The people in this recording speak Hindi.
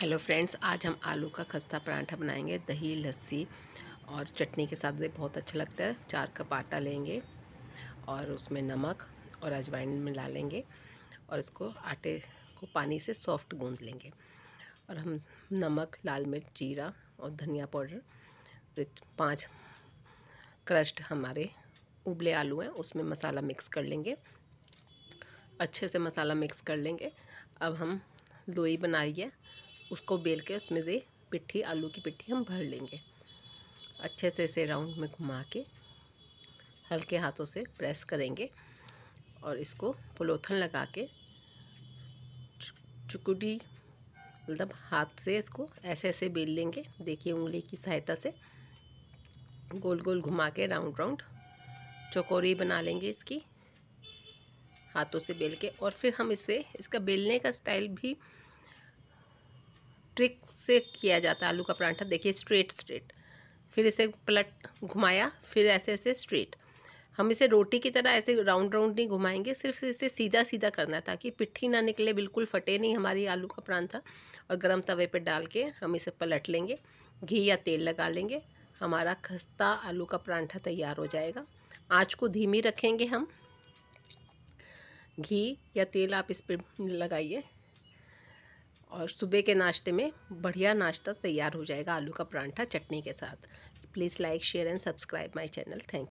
हेलो फ्रेंड्स आज हम आलू का खस्ता परांठा बनाएंगे दही लस्सी और चटनी के साथ बहुत अच्छा लगता है चार कप आटा लेंगे और उसमें नमक और अजवाइन में लेंगे और इसको आटे को पानी से सॉफ्ट गूँध लेंगे और हम नमक लाल मिर्च जीरा और धनिया पाउडर पांच क्रस्ट हमारे उबले आलू हैं उसमें मसाला मिक्स कर लेंगे अच्छे से मसाला मिक्स कर लेंगे अब हम लोई बनाइए उसको बेल के उसमें से पिट्ठी आलू की पिट्ठी हम भर लेंगे अच्छे से इसे राउंड में घुमा के हल्के हाथों से प्रेस करेंगे और इसको पुलोथन लगा के चुकुटी मतलब हाथ से इसको ऐसे ऐसे बेल लेंगे देखिए उंगली की सहायता से गोल गोल घुमा के राउंड राउंड चकोरी बना लेंगे इसकी हाथों से बेल के और फिर हम इसे इसका बेलने का स्टाइल भी ट्रिक से किया जाता है आलू का परांठा देखिए स्ट्रेट स्ट्रेट फिर इसे पलट घुमाया फिर ऐसे ऐसे स्ट्रेट हम इसे रोटी की तरह ऐसे राउंड राउंड नहीं घुमाएंगे सिर्फ इसे सीधा सीधा करना है ताकि पिट्ठी ना निकले बिल्कुल फटे नहीं हमारी आलू का परांठा और गर्म तवे पर डाल के हम इसे पलट लेंगे घी या तेल लगा लेंगे हमारा खस्ता आलू का परांठा तैयार हो जाएगा आँच को धीमी रखेंगे हम घी या तेल आप इस पर लगाइए और सुबह के नाश्ते में बढ़िया नाश्ता तैयार हो जाएगा आलू का परांठा चटनी के साथ please like share and subscribe my channel thank